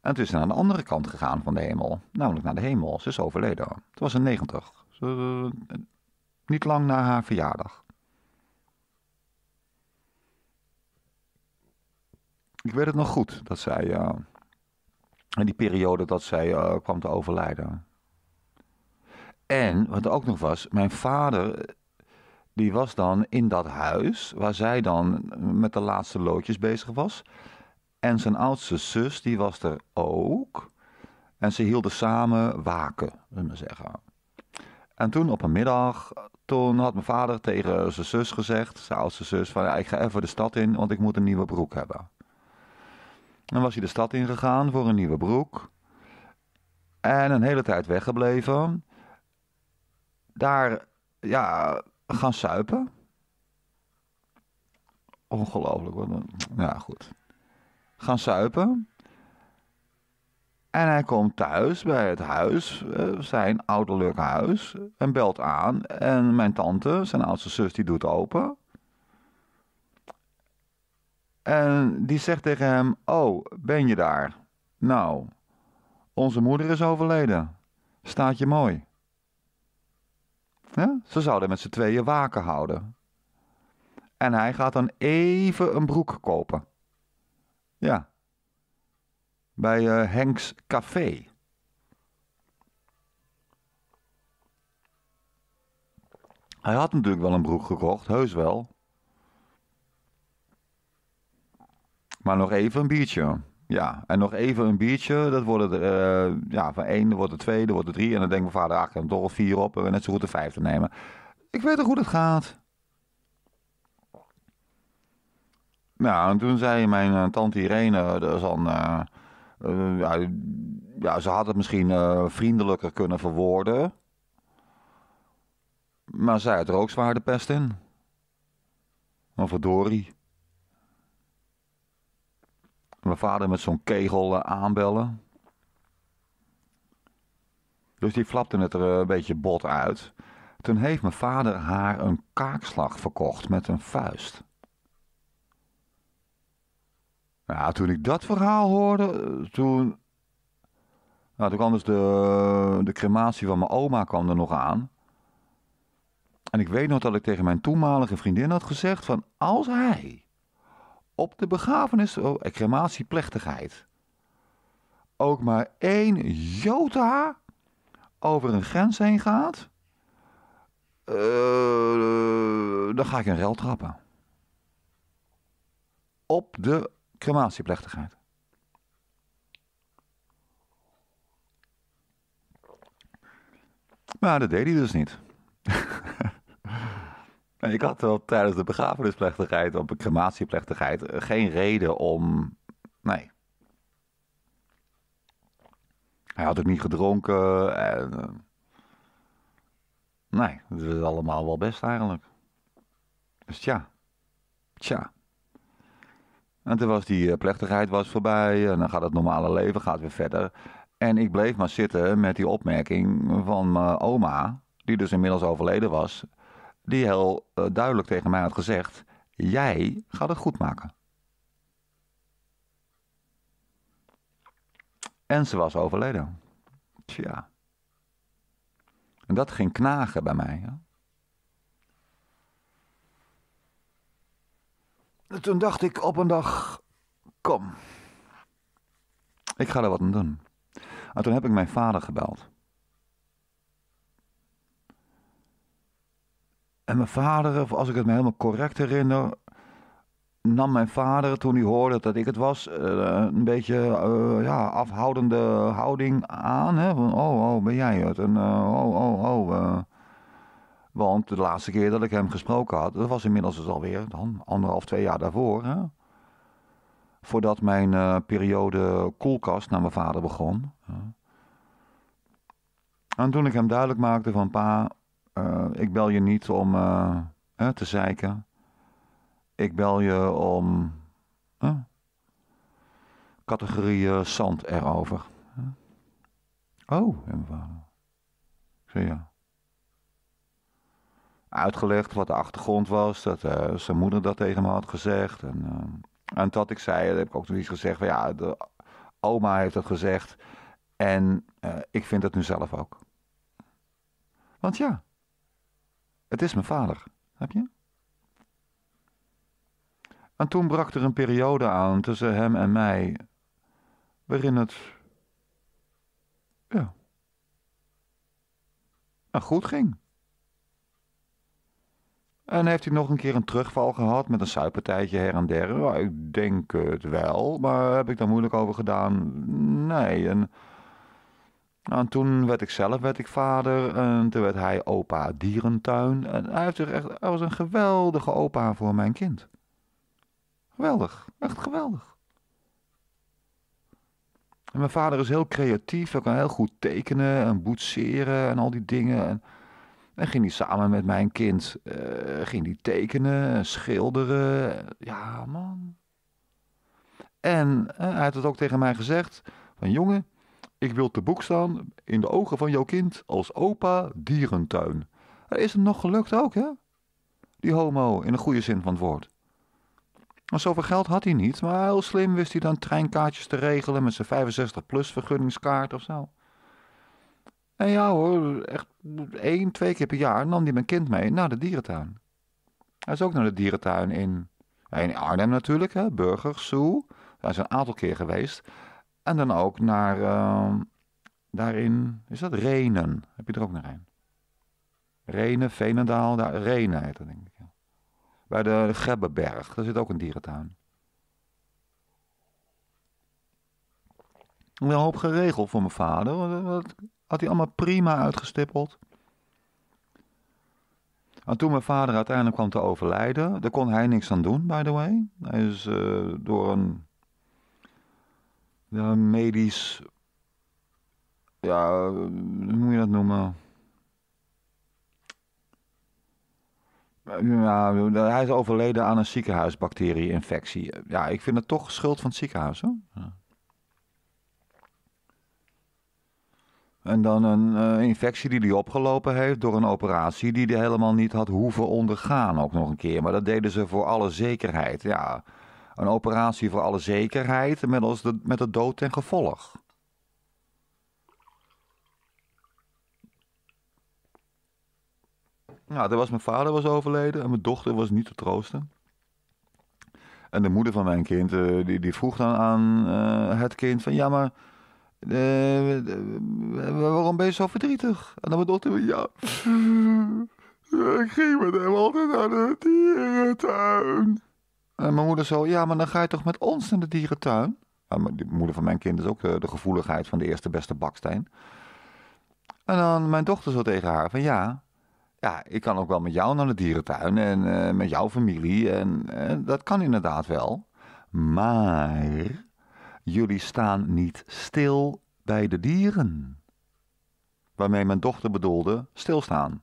En toen is ze naar de andere kant gegaan van de hemel. Namelijk naar de hemel. Ze is overleden. het was in 90. Eh, niet lang na haar verjaardag. Ik weet het nog goed dat zij. Eh, in die periode dat zij eh, kwam te overlijden. En wat er ook nog was, mijn vader. Die was dan in dat huis waar zij dan met de laatste loodjes bezig was. En zijn oudste zus, die was er ook. En ze hielden samen waken, zullen we zeggen. En toen op een middag, toen had mijn vader tegen zijn zus gezegd, zijn oudste zus, van ja, ik ga even de stad in, want ik moet een nieuwe broek hebben. Dan was hij de stad ingegaan voor een nieuwe broek. En een hele tijd weggebleven. Daar, ja, gaan suipen. Ongelooflijk. Wat Ja, goed. Gaan suipen. En hij komt thuis bij het huis, eh, zijn ouderlijk huis, en belt aan. En mijn tante, zijn oudste zus, die doet open. En die zegt tegen hem: Oh, ben je daar? Nou, onze moeder is overleden. Staat je mooi? Ja? Ze zouden met z'n tweeën waken houden. En hij gaat dan even een broek kopen. Ja. Bij eh, Henks Café. Hij had natuurlijk wel een broek gekocht, heus wel. Maar nog even een biertje. Ja, en nog even een biertje. Dat wordt het, eh, ja, van één wordt het twee, dan wordt het drie. En dan denkt mijn vader, ach, ik heb toch al vier op. En net zo goed de vijfde nemen. Ik weet toch hoe dat gaat. Nou, en toen zei mijn eh, tante Irene, dan, eh, ja, ja, ze had het misschien vriendelijker kunnen verwoorden. Maar zij had er ook zwaar de pest in. Van verdorie. Mijn vader met zo'n kegel eh, aanbellen. Dus die flapte het er eh, een beetje bot uit. Toen heeft mijn vader haar een kaakslag verkocht met een vuist. Nou, toen ik dat verhaal hoorde, eh, toen. Nou, toen kwam dus de, de crematie van mijn oma kwam er nog aan. En ik weet nog dat ik tegen mijn toenmalige vriendin had gezegd: van als hij op de begrafenis, en oh, crematieplechtigheid ook maar één jota over een grens heen gaat, eh, dan ga ik een rel trappen. Op de crematieplechtigheid. Maar dat deed hij dus niet. *laughs* ik had wel tijdens de begrafenisplechtigheid, op de crematieplechtigheid, eh, geen reden om. Nee. Hij had ook niet gedronken. En... Eh, nee, het is allemaal wel best eigenlijk. Dus tja. Tja. En toen was die eh, plechtigheid was voorbij. En dan gaat het normale leven gaat weer verder. En ik bleef maar zitten met die opmerking van mijn oma. Die dus inmiddels overleden was die heel eh, duidelijk tegen mij had gezegd: Jij gaat het goed maken. En ze was overleden. Tja. En dat ging knagen bij mij. Hè? toen dacht ik op een dag: kom, ik ga er wat aan doen. En toen heb ik mijn vader gebeld. En mijn vader, als ik het me helemaal correct herinner, nam mijn vader toen hij hoorde dat ik het was, eh, een beetje eh, ja, afhoudende houding aan. Hè? Van, oh, oh, ben jij het? En eh, oh, oh, oh. Want de laatste keer dat ik hem gesproken had, dat was inmiddels dus alweer dan anderhalf, twee jaar daarvoor. Hè? Voordat mijn periode koelkast naar mijn vader begon. En toen ik hem duidelijk maakte van pa, eh, ik bel je niet om eh, eh, te zeiken. Ik bel je om categorie zand erover. Oh, en vader. zei ja. Uitgelegd wat de achtergrond was, dat zijn moeder dat tegen me had gezegd. En, en dat ik zei, heb ik ook nog iets gezegd, van, ja, de oma heeft dat gezegd. En ik vind dat nu zelf ook. Want ja, het is mijn vader, heb je? En toen brak er een periode aan tussen hem en mij, waarin het. ja. Nou, goed ging. En heeft hij nog een keer een terugval gehad met een suipartijtje her en der? Nou, ik denk het wel, maar heb ik daar moeilijk over gedaan? Nee. En nou, en toen werd ik zelf werd ik vader en toen werd hij opa dierentuin. En hij, heeft echt, hij was een geweldige opa voor mijn kind. Geweldig, echt geweldig. En mijn vader is heel creatief, hij kan heel goed tekenen en boetseren en al die dingen. En, ging hij samen met mijn kind, uh, ging die tekenen, schilderen. Ja, man. En eh, hij had het ook tegen mij gezegd, van jongen, ik wil te boek staan in de ogen van jouw kind als opa dierentuin. Is het nog gelukt ook, hè? Die homo, in de goede zin van het woord. Maar zoveel geld had hij niet, maar heel slim wist hij dan treinkaartjes te regelen met zijn 65-plus vergunningskaart of zo. En ja hoor, echt één, twee keer per jaar nam hij mijn kind mee naar de dierentuin. Hij is ook naar de dierentuin in, in Arnhem natuurlijk, hè, Burgers, Zoo. Daar is een aantal keer geweest. En dan ook naar, ehm, daarin, is dat Renen? Heb je er ook naar een? Renen, Venendaal, daar, Renen heet dat denk ik. Bij de Gebbenberg, daar zit ook een dierentuin. Een hoop geregeld voor mijn vader, dat had hij allemaal prima uitgestippeld. En toen mijn vader uiteindelijk kwam te overlijden, daar kon hij niks aan doen, by the way. Hij is eh, door een ja, medisch. Ja, hoe moet je dat noemen? Ja, hij is overleden aan een ziekenhuisbacterie-infectie. Ja, ik vind het toch schuld van het ziekenhuis. hoor. En dan een eh, infectie die hij opgelopen heeft door een operatie die hij helemaal niet had hoeven ondergaan ook nog een keer. Maar dat deden ze voor alle zekerheid. Ja, een operatie voor alle zekerheid met, als de, met de dood ten gevolg. Nou, dat was mijn vader was overleden en mijn dochter was niet te troosten. En de moeder van mijn kind, eh, die, die vroeg dan aan eh, het kind van... Ja, maar eh, waarom ben je zo verdrietig? En dan mijn dochter van... Ja, *laughs* ik ging met hem altijd naar de dierentuin. En eh, mijn moeder zo, ja, maar dan ga je toch met ons naar de dierentuin? Ah, de moeder van mijn kind is ook de, gevoeligheid van de eerste beste baksteen. En dan mijn dochter zo tegen haar van, ja, ja, ik kan ook wel met jou naar de dierentuin en eh, met jouw familie. En eh, dat kan inderdaad wel. Maar jullie staan niet stil bij de dieren. Waarmee mijn dochter bedoelde stilstaan.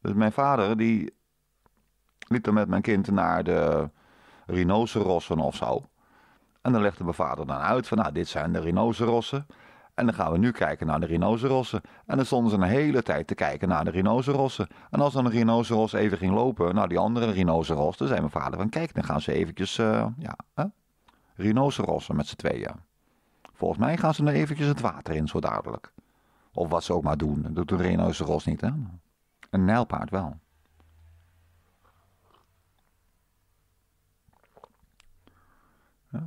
Dus mijn vader die liep dan met mijn kind naar de rhinocerossen of zo. En dan legde mijn vader dan uit van, nou, dit zijn de rhinocerossen. En dan gaan we nu kijken naar de rhinocerossen. En dan stonden ze een hele tijd te kijken naar de rhinocerossen. En als dan een rhinoceros even ging lopen naar die andere rhinoceros, dan zei mijn vader van, kijk, dan gaan ze eventjes, uh, ja, hè? rhinocerossen met z'n tweeën. Volgens mij gaan ze dan eventjes het water in, zo dadelijk. Of wat ze ook maar doen. Dat doet een rhinoceros niet, hè? Een nijlpaard wel.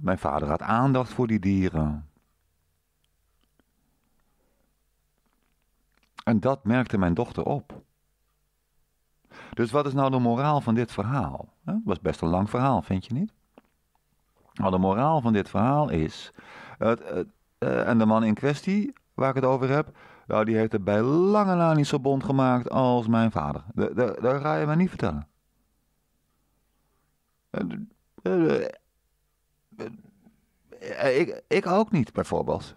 Mijn vader had aandacht voor die dieren. En dat merkte mijn dochter op. Dus wat is nou de moraal van dit verhaal? Het was best een lang verhaal, vind je niet? Nou, de moraal van dit verhaal is. Het, eh, en de man in kwestie, waar ik het over heb. Nou, die heeft het bij lange na niet zo bond gemaakt als mijn vader. Dat ga je mij niet vertellen. Eh, eh, ik, ik ook niet, bijvoorbeeld.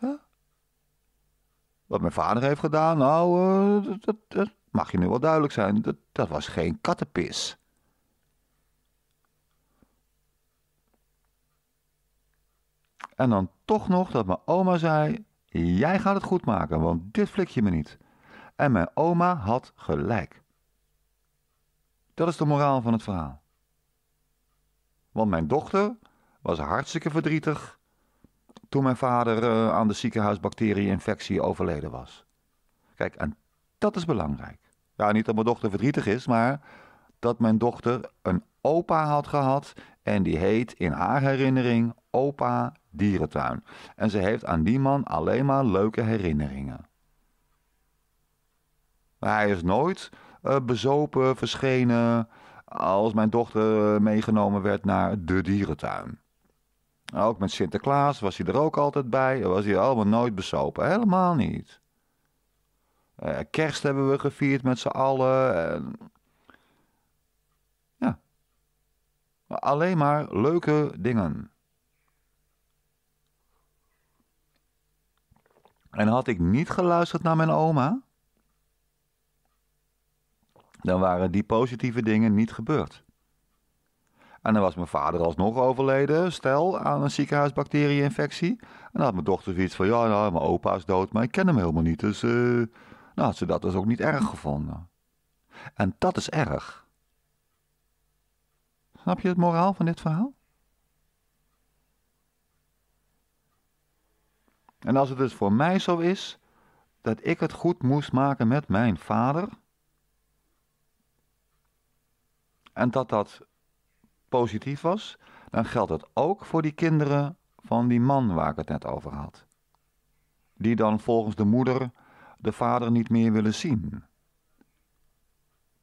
Wat mijn vader heeft gedaan, nou, eh, dat, dat, mag je nu wel duidelijk zijn. Dat, dat was geen kattenpis. En dan toch nog dat mijn oma zei: Jij gaat het goed maken, want dit flik je me niet. En mijn oma had gelijk. Dat is de moraal van het verhaal. Want mijn dochter was hartstikke verdrietig toen mijn vader eh, aan de ziekenhuisbacterieinfectie overleden was. Kijk, en dat is belangrijk. Ja, niet dat mijn dochter verdrietig is, maar dat mijn dochter een opa had gehad en die heet in haar herinnering opa dierentuin. En ze heeft aan die man alleen maar leuke herinneringen. Maar hij is nooit eh, bezopen verschenen als mijn dochter eh, meegenomen werd naar de dierentuin. Nou, ook met Sinterklaas was hij er ook altijd bij. Was hij allemaal nooit besopen. Helemaal niet. Eh, kerst hebben we gevierd met z'n allen. Ja. Alleen maar leuke dingen. En had ik niet geluisterd naar mijn oma, dan waren die positieve dingen niet gebeurd. En dan was mijn vader alsnog overleden, stel, aan een ziekenhuisbacterieinfectie. En dan had mijn dochter zoiets van, ja, nou, mijn opa is dood, maar ik ken hem helemaal niet. Dus uh, nou, had ze dat dus ook niet erg gevonden. En dat is erg. Snap je het moraal van dit verhaal? En als het dus voor mij zo is dat ik het goed moest maken met mijn vader, en dat dat positief was, dan geldt dat ook voor die kinderen van die man waar ik het net over had. Die dan volgens de moeder de vader niet meer willen zien.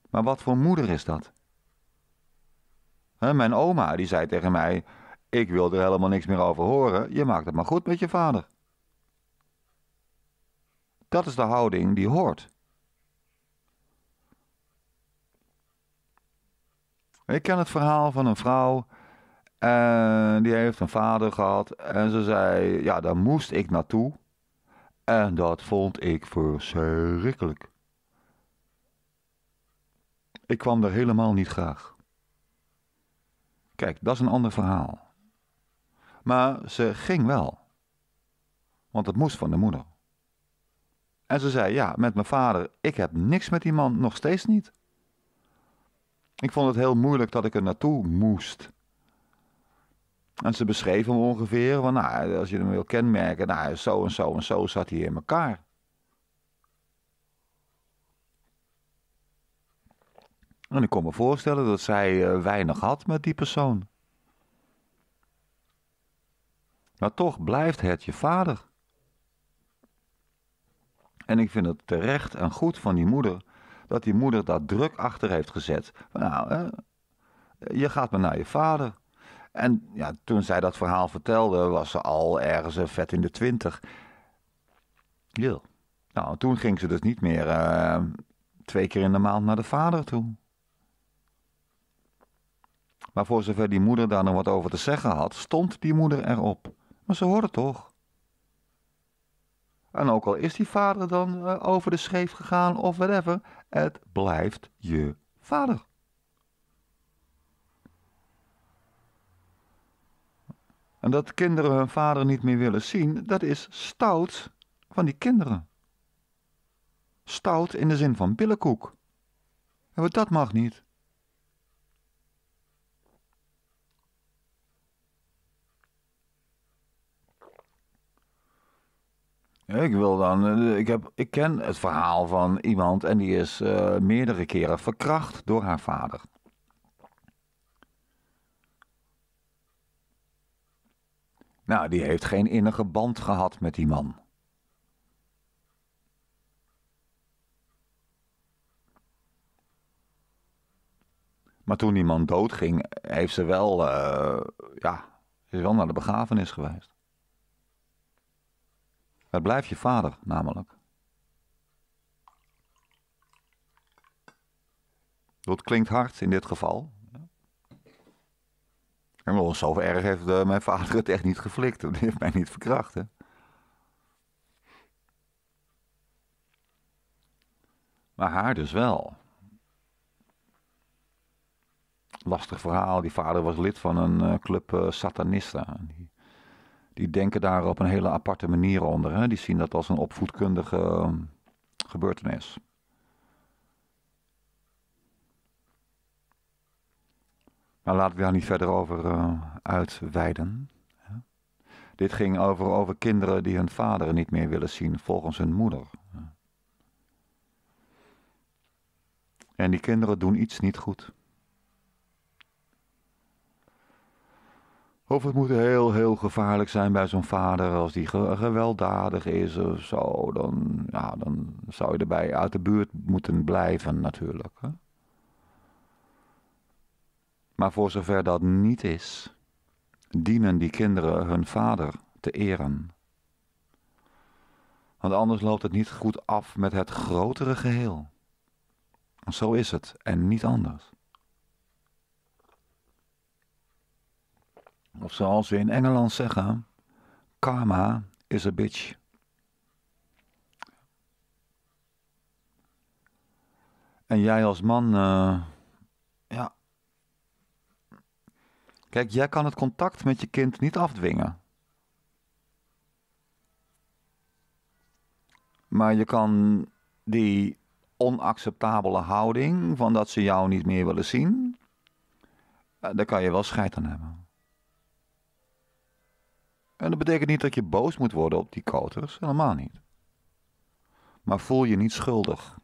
Maar wat voor moeder is dat? mijn oma die zei tegen mij: Ik wil er helemaal niks meer over horen, je maakt het maar goed met je vader. Dat is de houding die hoort. Ik ken het verhaal van een vrouw. En eh, die heeft een vader gehad. En ze zei: Ja, daar moest ik naartoe. En dat vond ik verschrikkelijk. Ik kwam er helemaal niet graag. Kijk, dat is een ander verhaal. Maar ze ging wel. Want het moest van de moeder. En ze zei: Ja, met mijn vader, ik heb niks met die man, nog steeds niet. Ik vond het heel moeilijk dat ik er naartoe moest. En ze beschreven me ongeveer, van, nou, als je hem wil kenmerken, nou, zo en zo en zo zat hij in elkaar. En ik kon me voorstellen dat zij eh, weinig had met die persoon. Maar toch blijft het je vader. En ik vind het terecht en goed van die moeder dat die moeder daar druk achter heeft gezet. Van, nou, je gaat maar naar je vader. En ja, toen zij dat verhaal vertelde, was ze al ergens vet in de twintig. Jil. Nou, toen ging ze dus niet meer eh, twee keer in de maand naar de vader toe. Maar voor zover die moeder daar nog wat over te zeggen had, stond die moeder erop. Maar ze hoorde toch. En ook al is die vader dan eh, over de scheef gegaan of whatever, het blijft je vader. En dat kinderen hun vader niet meer willen zien, dat is stout van die kinderen. Stout in de zin van billenkoek. maar dat mag niet. Ik wil dan. Eh, ik, heb, ik ken het verhaal van iemand en die is eh, meerdere keren verkracht door haar vader. Nou, die heeft geen innige band gehad met die man. Maar toen die man doodging, heeft ze wel, eh, ja, is wel naar de begrafenis geweest. Het blijft je vader namelijk. Dat klinkt hard in dit geval. En wel, zo erg heeft eh, mijn vader het echt niet geflikt. Hij heeft mij niet verkracht. Hè? Maar haar dus wel. Lastig verhaal. Die vader was lid van een eh, club uh, satanisten die denken daar op een hele aparte manier onder. Hè? Die zien dat als een opvoedkundige ehm, gebeurtenis. Maar laten we daar niet verder over eh, uitweiden. Dit ging over, over kinderen die hun vader niet meer willen zien volgens hun moeder. En die kinderen doen iets niet goed. Of het moet heel, heel gevaarlijk zijn bij zo'n vader als die gewelddadig is of zo. Dan, ja, dan zou je erbij uit de buurt moeten blijven natuurlijk. Hè? Maar voor zover dat niet is, dienen die kinderen hun vader te eren. Want anders loopt het niet goed af met het grotere geheel. Zo is het en niet anders. Of zoals we in Engeland zeggen, karma is a bitch. En jij als man, eh, ja. Kijk, jij kan het contact met je kind niet afdwingen. Maar je kan die onacceptabele houding van dat ze jou niet meer willen zien, eh, daar kan je wel scheid aan hebben. En dat betekent niet dat je boos moet worden op die koters, helemaal niet. Maar voel je niet schuldig.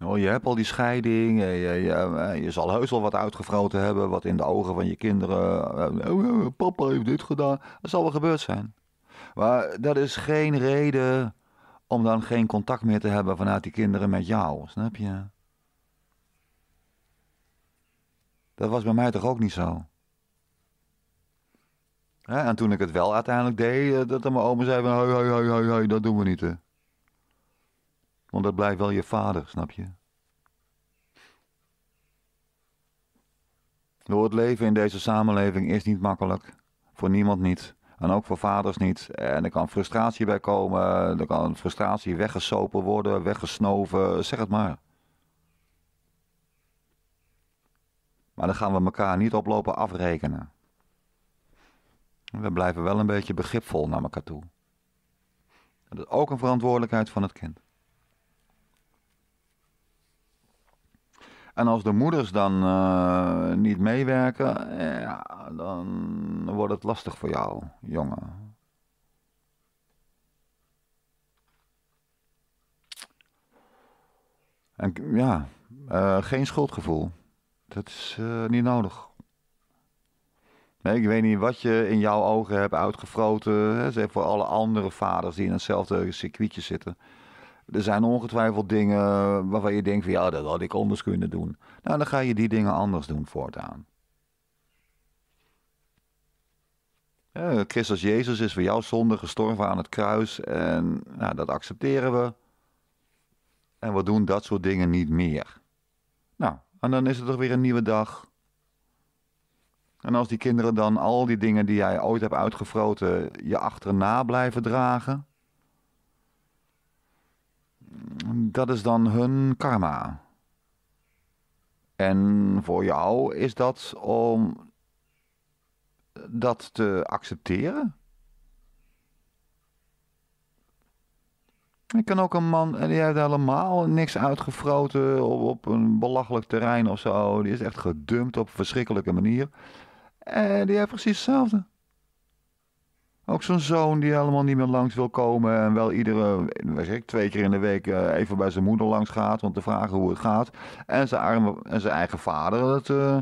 Oh, je hebt al die scheiding, eh, je, je, eh, je zal heus wel wat uitgevroten hebben, wat in de ogen van je kinderen. Eh, oh, oh, oh, papa heeft dit gedaan. Dat zal wel gebeurd zijn. Maar dat is geen reden om dan geen contact meer te hebben vanuit die kinderen met jou, snap je? Dat was bij mij toch ook niet zo? en toen ik het wel uiteindelijk deed, eh, dat mijn oma zei van... Hoi, hoi, hoi, dat doen we niet, hè. Want dat blijft wel je vader, snap je? Door het leven in deze samenleving is niet makkelijk. Voor niemand niet. En ook voor vaders niet. En er kan frustratie bij komen. Er kan frustratie weggesopen worden, weggesnoven. Zeg het maar. Maar dan gaan we elkaar niet oplopen afrekenen. We blijven wel een beetje begripvol naar elkaar toe. Dat is ook een verantwoordelijkheid van het kind. En als de moeders dan eh, niet meewerken, dan wordt het lastig voor jou, jongen. En ja, eh, geen schuldgevoel. Dat is uh, niet nodig ik weet niet wat je in jouw ogen hebt uitgefroten. Zeg voor alle andere vaders die in hetzelfde circuitje zitten. Er zijn ongetwijfeld dingen waarvan je denkt van ja, dat had ik anders kunnen doen. Nou, dan ga je die dingen anders doen voortaan. Christus Jezus is voor jouw zonde gestorven aan het kruis en nou, dat accepteren we. En we doen dat soort dingen niet meer. Nou, en dan is het toch weer een nieuwe dag. En als die kinderen dan al die dingen die jij ooit hebt uitgefroten je achterna blijven dragen, dat is dan hun karma. En voor jou is dat om dat te accepteren. Ik kan ook een man, eh, die heeft helemaal niks uitgefroten op, op een belachelijk terrein of zo. Die is echt gedumpt op een verschrikkelijke manier. Eh, die heeft precies hetzelfde. Ook zo'n zoon die helemaal niet meer langs wil komen en wel iedere, weet ik, twee keer in de week eh, even bij zijn moeder langs gaat om te vragen hoe het gaat. En zijn, arme, en zijn eigen vader, dat, eh,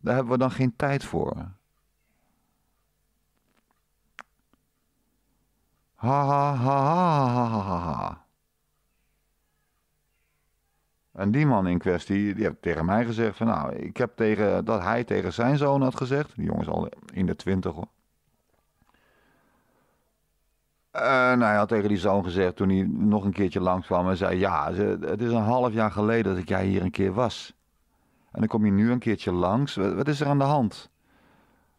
daar hebben we dan geen tijd voor. ha ha ha ha ha ha. En die man in kwestie, die heeft tegen mij gezegd van nou, ik heb tegen, dat hij tegen zijn zoon had gezegd, die jongen is al in de twintig hoor. En hij had tegen die zoon gezegd toen hij nog een keertje langs kwam en zei ja, het is een half jaar geleden dat ik jij hier een keer was. En dan kom je nu een keertje langs, wat, is er aan de hand?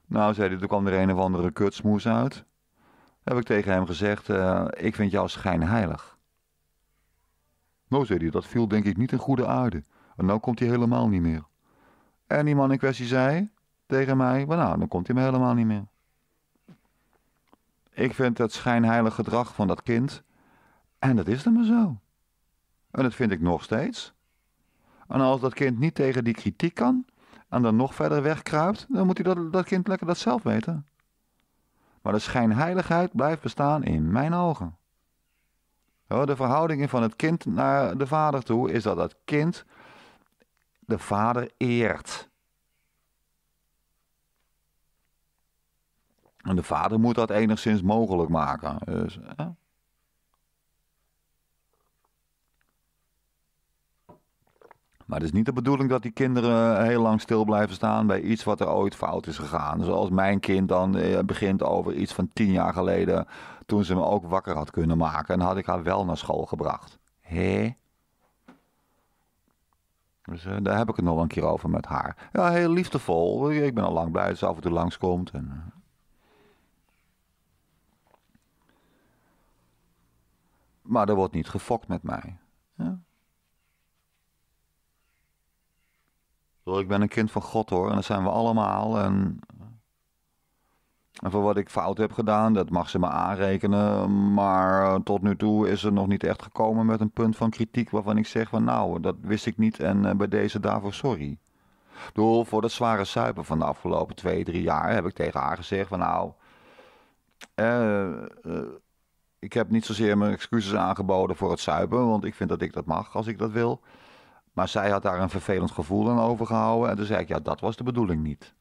Nou, zei hij, toen kwam er een of andere kutsmoes uit. Dan heb ik tegen hem gezegd, eh, ik vind jou schijnheilig. Nou, zei hij, dat viel denk ik niet in goede aarde. En nou komt hij helemaal niet meer. En die man in kwestie zei tegen mij, nou, dan komt hij me helemaal niet meer. Ik vind dat schijnheilig gedrag van dat kind. En dat is dan maar zo. En dat vind ik nog steeds. En als dat kind niet tegen die kritiek kan en dan nog verder wegkruipt, dan moet hij dat, dat kind lekker dat zelf weten. Maar de schijnheiligheid blijft bestaan in mijn ogen. De verhoudingen van het kind naar de vader toe is dat het kind de vader eert. En de vader moet dat enigszins mogelijk maken. Dus, Maar het is niet de bedoeling dat die kinderen heel lang stil blijven staan bij iets wat er ooit fout is gegaan. Zoals mijn kind dan eh, begint over iets van tien jaar geleden, toen ze me ook wakker had kunnen maken en had ik haar wel naar school gebracht. Hé? Dus eh, daar heb ik het nog een keer over met haar. Ja, heel liefdevol. Ik ben al lang blij dat ze af en toe langskomt. En... Eh. Maar er wordt niet gefokt met mij. Ja? Ik ben een kind van God hoor, en dat zijn we allemaal. En, en voor wat ik fout heb gedaan, dat mag ze me aanrekenen. Maar eh, tot nu toe is er nog niet echt gekomen met een punt van kritiek waarvan ik zeg van nou, dat wist ik niet en eh, bij deze daarvoor sorry. Doel voor dat zware suipen van de afgelopen twee, drie jaar heb ik tegen haar gezegd van nou, eh, ik heb niet zozeer mijn excuses aangeboden voor het suipen, want ik vind dat ik dat mag als ik dat wil. Maar zij had daar een vervelend gevoel aan overgehouden. En toen zei ik, ja, dat was de bedoeling niet.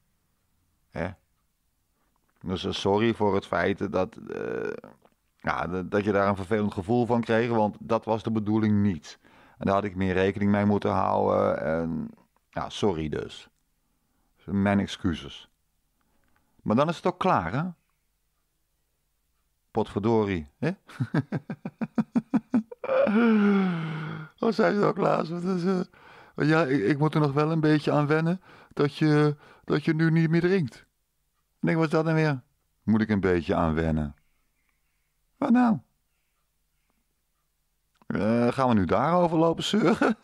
Hè? Dus eh, sorry voor het feit dat, eh, ja, dat je daar een vervelend gevoel van kreeg, want dat was de bedoeling niet. En daar had ik meer rekening mee moeten houden. En, ja, sorry dus. Mijn excuses. Maar dan is het ook klaar, hè? Potverdorie, hè? *laughs* Oh, zijn ze Dus, ja, ik, ik, moet er nog wel een beetje aan wennen dat je, dat je nu niet meer drinkt. Ik denk, wat is dat dan weer? Moet ik een beetje aan wennen. Wat nou? Eh, gaan we nu daarover lopen zeuren?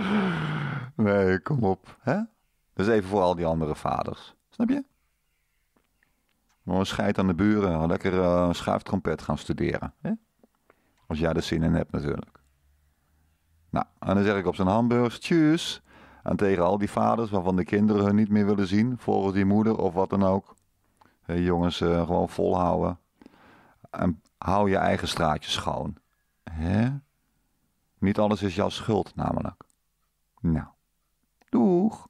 *laughs* nee, kom op. Hè? Dat is even voor al die andere vaders. Snap je? Gewoon scheid aan de buren. Lekker uh, schuiftrompet gaan studeren. Hè? Als jij er zin in hebt natuurlijk. Nou, en dan zeg ik op zijn hamburgers, tjus. En tegen al die vaders waarvan de kinderen hun niet meer willen zien, volgens die moeder of wat dan ook. Hé jongens, eh, gewoon volhouden. En hou je eigen straatjes schoon. Hè? Niet alles is jouw schuld namelijk. Nou, doeg.